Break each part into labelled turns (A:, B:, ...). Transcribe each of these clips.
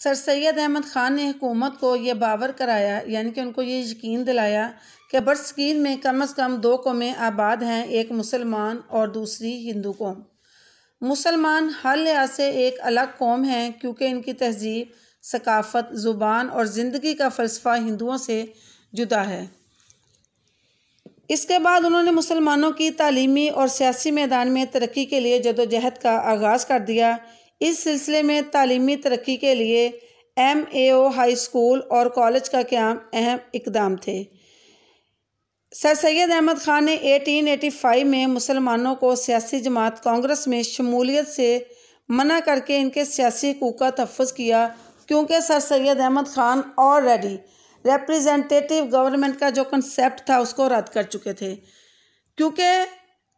A: sir Syed Ahmad Khan ने हुकूमत को यह बावर कराया यानी कि उनको ये यकीन दिलाया कि बरसकीन में कम अज़ कम दो कौमें आबाद हैं एक मुसलमान और दूसरी हिंदू कौम मुसलमान हर लिहाज से एक अलग कौम है क्योंकि इनकी तहजीब सकाफत ज़ुबान और ज़िंदगी का फ़लसफ़ा हिंदुओं से जुदा है इसके बाद उन्होंने मुसलमानों की तालीमी और सियासी मैदान में तरक्की के लिए जदोजहद का आगाज़ कर दिया इस सिलसिले में तलीमी तरक्की के लिए M A O high school और कॉलेज का क्याम अहम इकदाम थे सर सैद अहमद ख़ान ने 1885 में मुसलमानों को सियासी जमात कांग्रेस में शमूलियत से मना करके इनके सियासी हकूक़ का तहफ़ किया क्योंकि Sir Syed Ahmad Khan already representative government का जो कंसेप्ट था उसको रद्द कर चुके थे क्योंकि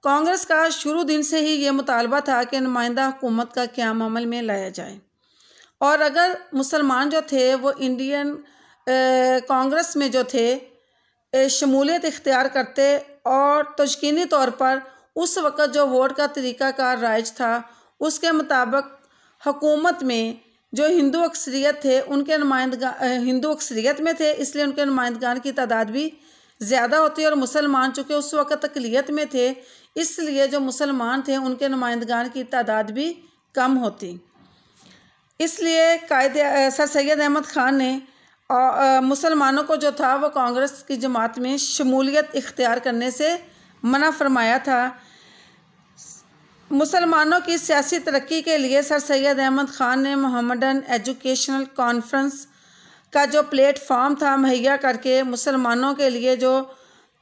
A: कांग्रेस का शुरू दिन से ही ये मुतालबा था कि नुमाइंदा हुकूमत का क्याम अमल में लाया जाए और अगर मुसलमान जो थे वो इंडियन कांग्रेस में जो थे शमूलियत इख्तियार करते और तशकीनी तौर पर उस वक़्त जो वोट का तरीका का राइज था उसके मुताबिक हकूमत में जो हिंदू अक्सरियत थे उनके नुमाइंदगा हिंदू अक्सरियत में थे इसलिए उनके नुमाइंदगान की तादाद भी ज़्यादा होती है और मुसलमान चूँकि उस वक्त तकलीत में थे इसलिए जो मुसलमान थे उनके नुमाइंदगान की तादाद भी कम होती इसलिए कायद सर सैद अहमद ख़ान ने मुसलमानों को जो था वो कांग्रेस की जमात में शमूलियत इख्तियार करने से मना फरमाया था मुसलमानों की सियासी तरक्की के लिए सर सैद अहमद ख़ान ने मोहम्मदन एजुकेशनल कॉन्फ्रेंस का जो प्लेटफॉर्म था मुहैया करके मुसलमानों के लिए जो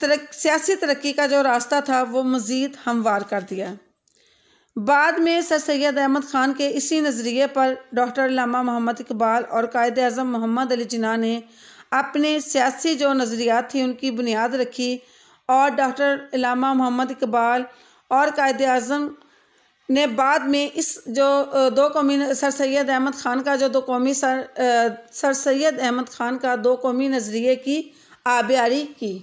A: तरक् सियासी तरक्की का जो रास्ता था वो मज़ीद हमवार कर दिया बाद में सर सैद अहमद ख़ान के इसी नज़रिए पर डॉक्टर लामा मोहम्मद इकबाल और कायद अजम मोहम्मद अली जिना ने अपने सियासी जो नज़रियात थी उनकी बुनियाद रखी और डॉक्टर लामा मोहम्मद इकबाल और कायद अजम ने बाद में इस जो दो कौमी सर सैद अहमद ख़ान का जो दो कौमी सर सर सैद अहमद ख़ान का दो कौमी नज़रिए की आबियारी की